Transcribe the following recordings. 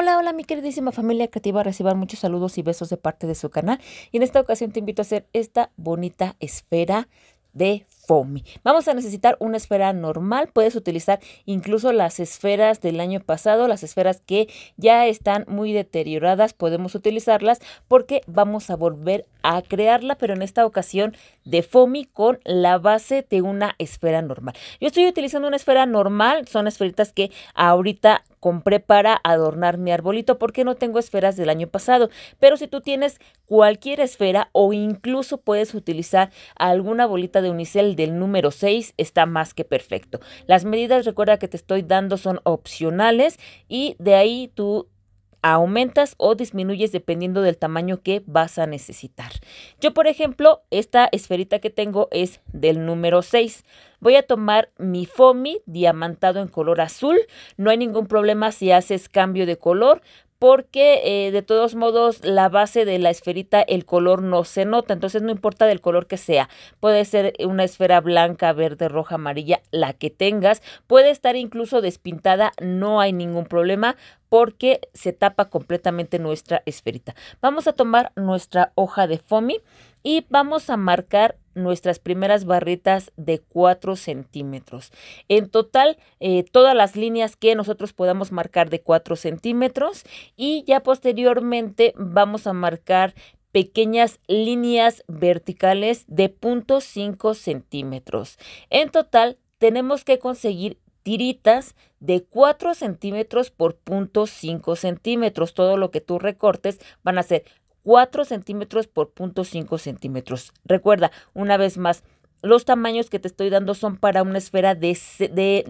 Hola, hola mi queridísima familia creativa, reciban muchos saludos y besos de parte de su canal y en esta ocasión te invito a hacer esta bonita esfera de fomi. Vamos a necesitar una esfera normal, puedes utilizar incluso las esferas del año pasado, las esferas que ya están muy deterioradas, podemos utilizarlas porque vamos a volver a crearla, pero en esta ocasión de fomi con la base de una esfera normal. Yo estoy utilizando una esfera normal, son esferitas que ahorita compré para adornar mi arbolito porque no tengo esferas del año pasado. Pero si tú tienes cualquier esfera o incluso puedes utilizar alguna bolita de unicel del número 6, está más que perfecto. Las medidas, recuerda que te estoy dando, son opcionales y de ahí tú aumentas o disminuyes dependiendo del tamaño que vas a necesitar. Yo, por ejemplo, esta esferita que tengo es del número 6. Voy a tomar mi FOMI diamantado en color azul. No hay ningún problema si haces cambio de color porque eh, de todos modos la base de la esferita, el color no se nota, entonces no importa del color que sea, puede ser una esfera blanca, verde, roja, amarilla, la que tengas, puede estar incluso despintada, no hay ningún problema porque se tapa completamente nuestra esferita. Vamos a tomar nuestra hoja de foamy y vamos a marcar nuestras primeras barritas de 4 centímetros. En total, eh, todas las líneas que nosotros podamos marcar de 4 centímetros y ya posteriormente vamos a marcar pequeñas líneas verticales de 0.5 centímetros. En total, tenemos que conseguir tiritas de 4 centímetros por 0.5 centímetros. Todo lo que tú recortes van a ser 4 centímetros por 0.5 centímetros. Recuerda, una vez más, los tamaños que te estoy dando son para una esfera de,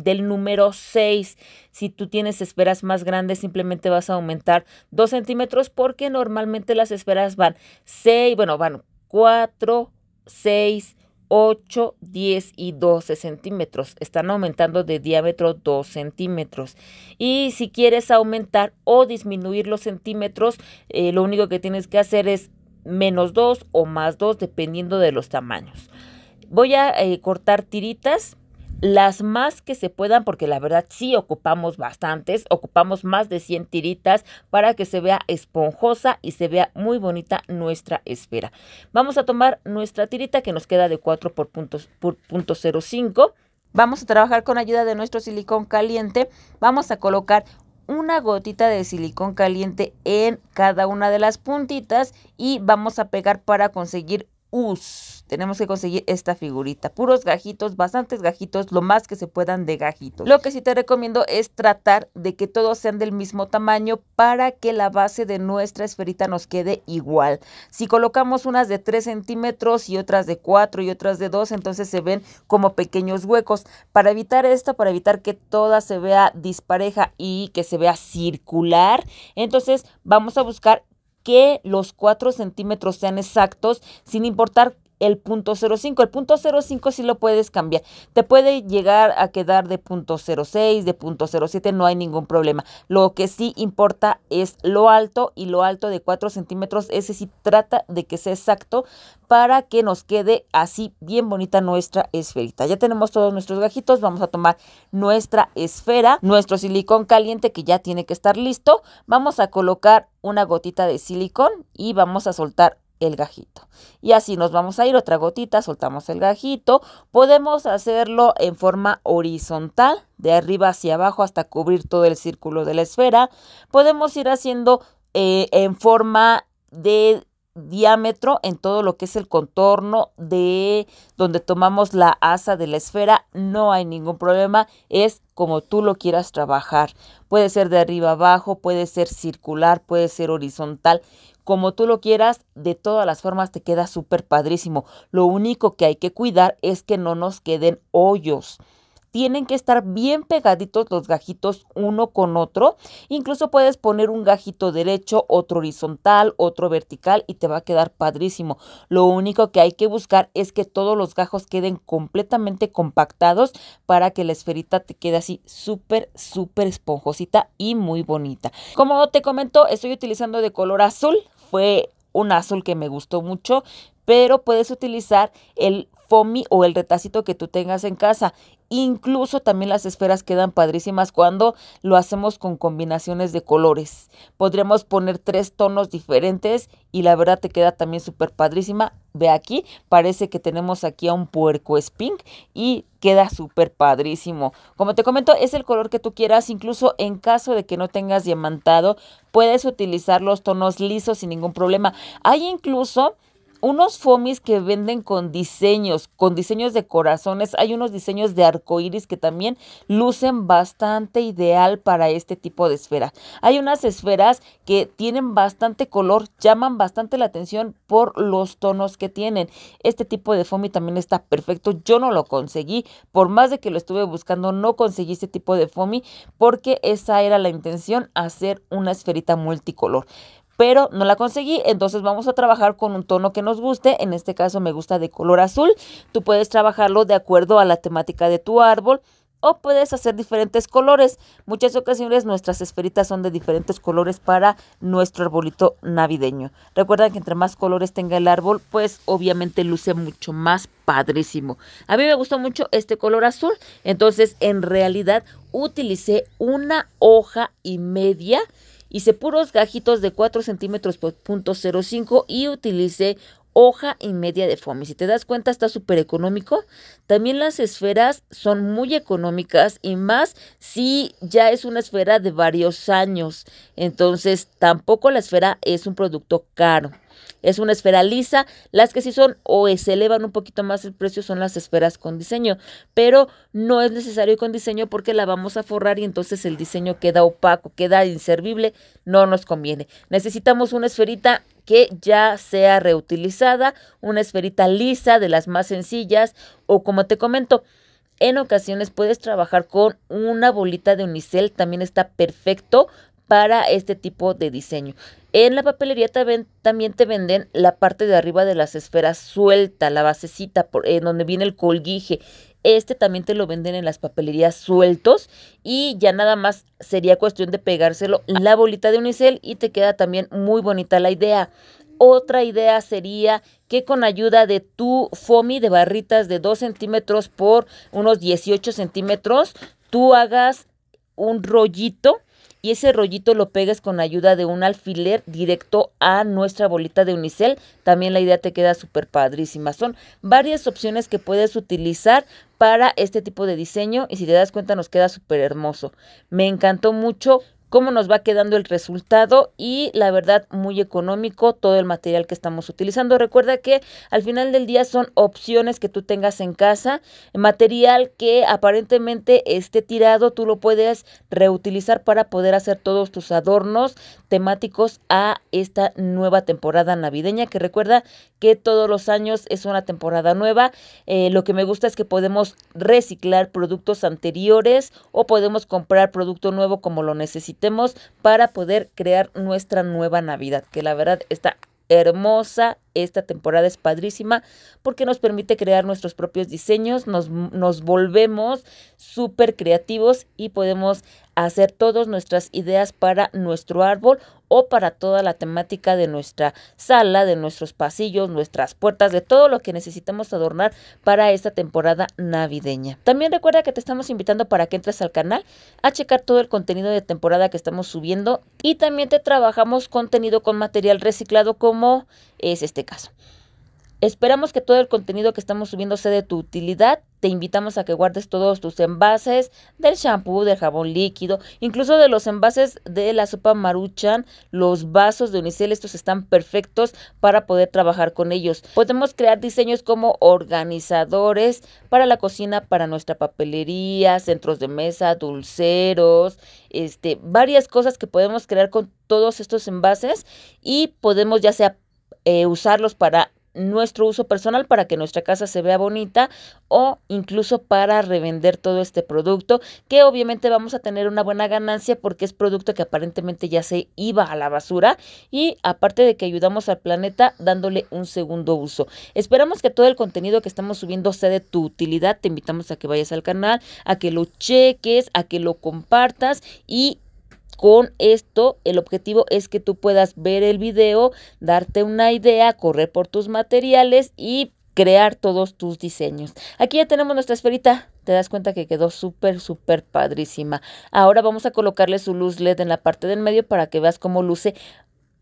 del número 6. Si tú tienes esferas más grandes, simplemente vas a aumentar 2 centímetros porque normalmente las esferas van 6, bueno, van 4, 6, 8, 10 y 12 centímetros. Están aumentando de diámetro 2 centímetros. Y si quieres aumentar o disminuir los centímetros, eh, lo único que tienes que hacer es menos 2 o más 2 dependiendo de los tamaños. Voy a eh, cortar tiritas las más que se puedan, porque la verdad sí ocupamos bastantes, ocupamos más de 100 tiritas para que se vea esponjosa y se vea muy bonita nuestra esfera. Vamos a tomar nuestra tirita que nos queda de 4 por, puntos, por punto 05. Vamos a trabajar con ayuda de nuestro silicón caliente. Vamos a colocar una gotita de silicón caliente en cada una de las puntitas y vamos a pegar para conseguir us. Tenemos que conseguir esta figurita. Puros gajitos, bastantes gajitos, lo más que se puedan de gajitos. Lo que sí te recomiendo es tratar de que todos sean del mismo tamaño para que la base de nuestra esferita nos quede igual. Si colocamos unas de 3 centímetros y otras de 4 y otras de 2, entonces se ven como pequeños huecos. Para evitar esto, para evitar que toda se vea dispareja y que se vea circular, entonces vamos a buscar que los 4 centímetros sean exactos, sin importar el punto 05. El punto 05 sí lo puedes cambiar. Te puede llegar a quedar de punto 06, de punto 07, no hay ningún problema. Lo que sí importa es lo alto y lo alto de 4 centímetros. Ese sí trata de que sea exacto para que nos quede así bien bonita nuestra esferita. Ya tenemos todos nuestros gajitos. Vamos a tomar nuestra esfera, nuestro silicón caliente que ya tiene que estar listo. Vamos a colocar una gotita de silicón y vamos a soltar el gajito. Y así nos vamos a ir, otra gotita, soltamos el gajito. Podemos hacerlo en forma horizontal, de arriba hacia abajo hasta cubrir todo el círculo de la esfera. Podemos ir haciendo eh, en forma de diámetro en todo lo que es el contorno de donde tomamos la asa de la esfera no hay ningún problema es como tú lo quieras trabajar puede ser de arriba abajo puede ser circular puede ser horizontal como tú lo quieras, de todas las formas te queda súper padrísimo. Lo único que hay que cuidar es que no nos queden hoyos. Tienen que estar bien pegaditos los gajitos uno con otro. Incluso puedes poner un gajito derecho, otro horizontal, otro vertical y te va a quedar padrísimo. Lo único que hay que buscar es que todos los gajos queden completamente compactados para que la esferita te quede así súper, súper esponjosita y muy bonita. Como te comento, estoy utilizando de color azul fue un azul que me gustó mucho pero puedes utilizar el FOMI o el retacito que tú tengas en casa. Incluso también las esferas quedan padrísimas cuando lo hacemos con combinaciones de colores. Podríamos poner tres tonos diferentes y la verdad te queda también súper padrísima. Ve aquí, parece que tenemos aquí a un puerco pink y queda súper padrísimo. Como te comento, es el color que tú quieras. Incluso en caso de que no tengas diamantado, puedes utilizar los tonos lisos sin ningún problema. Hay incluso unos fomis que venden con diseños, con diseños de corazones. Hay unos diseños de arcoíris que también lucen bastante ideal para este tipo de esfera. Hay unas esferas que tienen bastante color, llaman bastante la atención por los tonos que tienen. Este tipo de foamy también está perfecto. Yo no lo conseguí, por más de que lo estuve buscando, no conseguí este tipo de foamy porque esa era la intención, hacer una esferita multicolor pero no la conseguí, entonces vamos a trabajar con un tono que nos guste, en este caso me gusta de color azul, tú puedes trabajarlo de acuerdo a la temática de tu árbol, o puedes hacer diferentes colores. Muchas ocasiones nuestras esferitas son de diferentes colores para nuestro arbolito navideño. Recuerda que entre más colores tenga el árbol, pues obviamente luce mucho más padrísimo. A mí me gustó mucho este color azul, entonces en realidad utilicé una hoja y media hice puros gajitos de 4 centímetros por punto 05 y utilicé hoja y media de foamy. Si te das cuenta, está súper económico. También las esferas son muy económicas y más si ya es una esfera de varios años. Entonces, tampoco la esfera es un producto caro. Es una esfera lisa, las que sí son o se elevan un poquito más el precio son las esferas con diseño, pero no es necesario con diseño porque la vamos a forrar y entonces el diseño queda opaco, queda inservible, no nos conviene. Necesitamos una esferita que ya sea reutilizada, una esferita lisa de las más sencillas o como te comento, en ocasiones puedes trabajar con una bolita de unicel, también está perfecto para este tipo de diseño. En la papelería también, te venden la parte de arriba de las esferas suelta, la basecita, por, en donde viene el colguije. Este también te lo venden en las papelerías sueltos y ya nada más sería cuestión de pegárselo la bolita de unicel y te queda también muy bonita la idea. Otra idea sería que con ayuda de tu foamy de barritas de 2 centímetros por unos 18 centímetros, tú hagas un rollito y ese rollito lo pegues con ayuda de un alfiler directo a nuestra bolita de unicel. También la idea te queda súper padrísima. Son varias opciones que puedes utilizar para este tipo de diseño y si te das cuenta nos queda súper hermoso. Me encantó mucho cómo nos va quedando el resultado y la verdad muy económico todo el material que estamos utilizando. Recuerda que al final del día son opciones que tú tengas en casa, material que aparentemente esté tirado, tú lo puedes reutilizar para poder hacer todos tus adornos, temáticos a esta nueva temporada navideña que recuerda que todos los años es una temporada nueva. Eh, lo que me gusta es que podemos reciclar productos anteriores o podemos comprar producto nuevo como lo necesitemos para poder crear nuestra nueva Navidad, que la verdad está hermosa, esta temporada es padrísima porque nos permite crear nuestros propios diseños, nos, volvemos súper creativos y podemos hacer todas nuestras ideas para nuestro árbol o para toda la temática de nuestra sala, de nuestros pasillos, nuestras puertas, de todo lo que necesitamos adornar para esta temporada navideña. También recuerda que te estamos invitando para que entres al canal a checar todo el contenido de temporada que estamos subiendo y también te trabajamos contenido con material reciclado como es este caso. Esperamos que todo el contenido que estamos subiendo sea de tu utilidad. Te invitamos a que guardes todos tus envases del shampoo, del jabón líquido, incluso de los envases de la sopa maruchan, los vasos de unicel, estos están perfectos para poder trabajar con ellos. Podemos crear diseños como organizadores para la cocina, para nuestra papelería, centros de mesa, dulceros, este, varias cosas que podemos crear con todos estos envases y podemos ya sea eh, usarlos para nuestro uso personal para que nuestra casa se vea bonita o incluso para revender todo este producto que obviamente vamos a tener una buena ganancia porque es producto que aparentemente ya se iba a la basura y aparte de que ayudamos al planeta dándole un segundo uso. Esperamos que todo el contenido que estamos subiendo sea de tu utilidad. Te invitamos a que vayas al canal, a que lo cheques, a que lo compartas y con esto, el objetivo es que tú puedas ver el video, darte una idea, correr por tus materiales y crear todos tus diseños. Aquí ya tenemos nuestra esferita. Te das cuenta que quedó súper, súper padrísima. Ahora vamos a colocarle su luz LED en la parte del medio para que veas cómo luce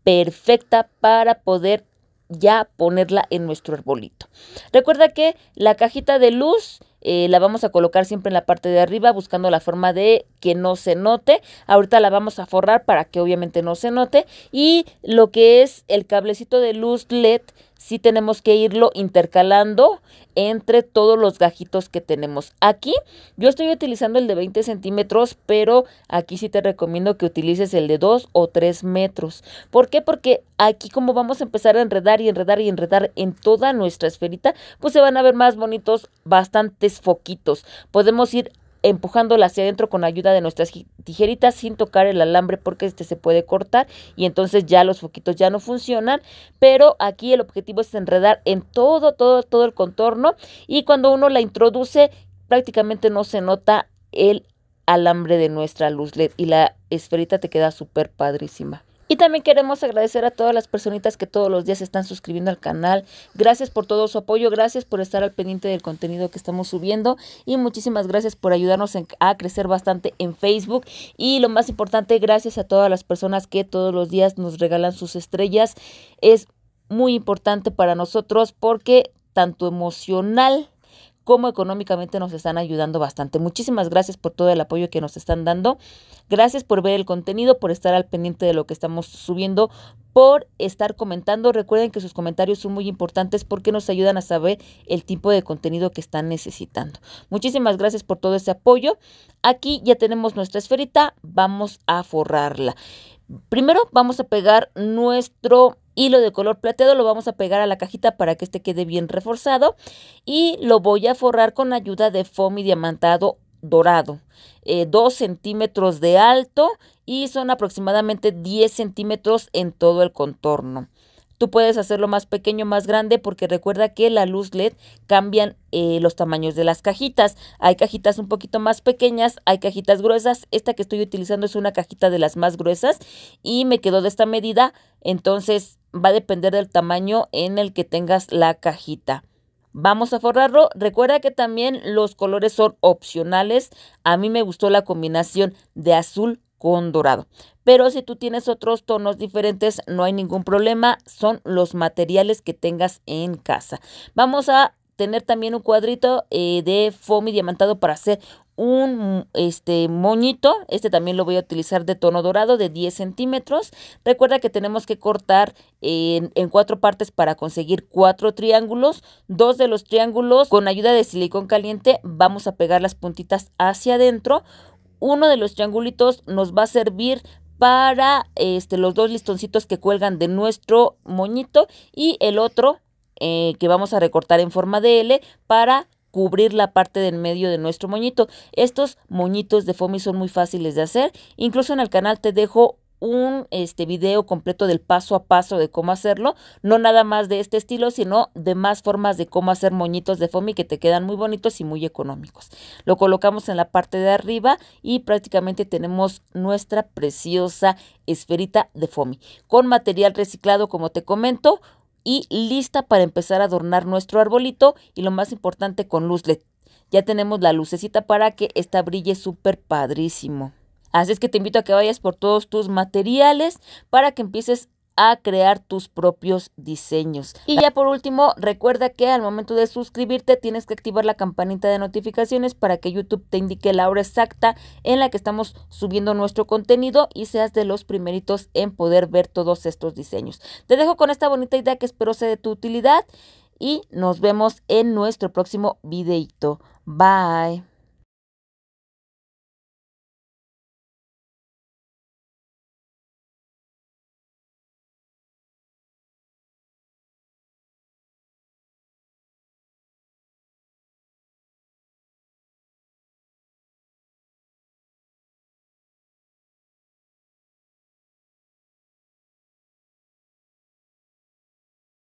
perfecta para poder ya ponerla en nuestro arbolito. Recuerda que la cajita de luz eh, la vamos a colocar siempre en la parte de arriba buscando la forma de que no se note. Ahorita la vamos a forrar para que obviamente no se note. Y lo que es el cablecito de luz LED sí tenemos que irlo intercalando entre todos los gajitos que tenemos. Aquí yo estoy utilizando el de 20 centímetros, pero aquí sí te recomiendo que utilices el de 2 o 3 metros. ¿Por qué? Porque aquí como vamos a empezar a enredar y enredar y enredar en toda nuestra esferita, pues se van a ver más bonitos bastantes foquitos. Podemos ir empujándola hacia adentro con ayuda de nuestras tijeritas sin tocar el alambre porque este se puede cortar y entonces ya los foquitos ya no funcionan, pero aquí el objetivo es enredar en todo, todo, todo el contorno y cuando uno la introduce prácticamente no se nota el alambre de nuestra luz LED y la esferita te queda súper padrísima. Y también queremos agradecer a todas las personitas que todos los días se están suscribiendo al canal. Gracias por todo su apoyo, gracias por estar al pendiente del contenido que estamos subiendo y muchísimas gracias por ayudarnos a crecer bastante en Facebook. Y lo más importante, gracias a todas las personas que todos los días nos regalan sus estrellas. Es muy importante para nosotros porque tanto emocional cómo económicamente nos están ayudando bastante. Muchísimas gracias por todo el apoyo que nos están dando. Gracias por ver el contenido, por estar al pendiente de lo que estamos subiendo, por estar comentando. Recuerden que sus comentarios son muy importantes porque nos ayudan a saber el tipo de contenido que están necesitando. Muchísimas gracias por todo ese apoyo. Aquí ya tenemos nuestra esferita, vamos a forrarla. Primero vamos a pegar nuestro hilo de color plateado, lo vamos a pegar a la cajita para que este quede bien reforzado y lo voy a forrar con ayuda de foamy diamantado dorado, 2 eh, centímetros de alto y son aproximadamente 10 centímetros en todo el contorno. Tú puedes hacerlo más pequeño, más grande, porque recuerda que la luz LED cambian eh, los tamaños de las cajitas. Hay cajitas un poquito más pequeñas, hay cajitas gruesas. Esta que estoy utilizando es una cajita de las más gruesas y me quedó de esta medida. Entonces va a depender del tamaño en el que tengas la cajita. Vamos a forrarlo. Recuerda que también los colores son opcionales. A mí me gustó la combinación de azul con dorado. Pero si tú tienes otros tonos diferentes, no hay ningún problema. Son los materiales que tengas en casa. Vamos a tener también un cuadrito eh, de foamy diamantado para hacer un este moñito este también lo voy a utilizar de tono dorado de 10 centímetros recuerda que tenemos que cortar en, en, cuatro partes para conseguir cuatro triángulos dos de los triángulos con ayuda de silicón caliente vamos a pegar las puntitas hacia adentro uno de los triangulitos nos va a servir para este, los dos listoncitos que cuelgan de nuestro moñito y el otro eh, que vamos a recortar en forma de L para cubrir la parte del medio de nuestro moñito. Estos moñitos de foamy son muy fáciles de hacer. Incluso en el canal te dejo un este, video completo del paso a paso de cómo hacerlo, no nada más de este estilo, sino de más formas de cómo hacer moñitos de foamy que te quedan muy bonitos y muy económicos. Lo colocamos en la parte de arriba y prácticamente tenemos nuestra preciosa esferita de foamy con material reciclado como te comento y lista para empezar a adornar nuestro arbolito y lo más importante con luz LED. Ya tenemos la lucecita para que esta brille súper padrísimo. Así es que te invito a que vayas por todos tus materiales para que empieces a crear tus propios diseños. Y ya por último, recuerda que al momento de suscribirte tienes que activar la campanita de notificaciones para que YouTube te indique la hora exacta en la que estamos subiendo nuestro contenido y seas de los primeritos en poder ver todos estos diseños. Te dejo con esta bonita idea que espero sea de tu utilidad y nos vemos en nuestro próximo videito. Bye.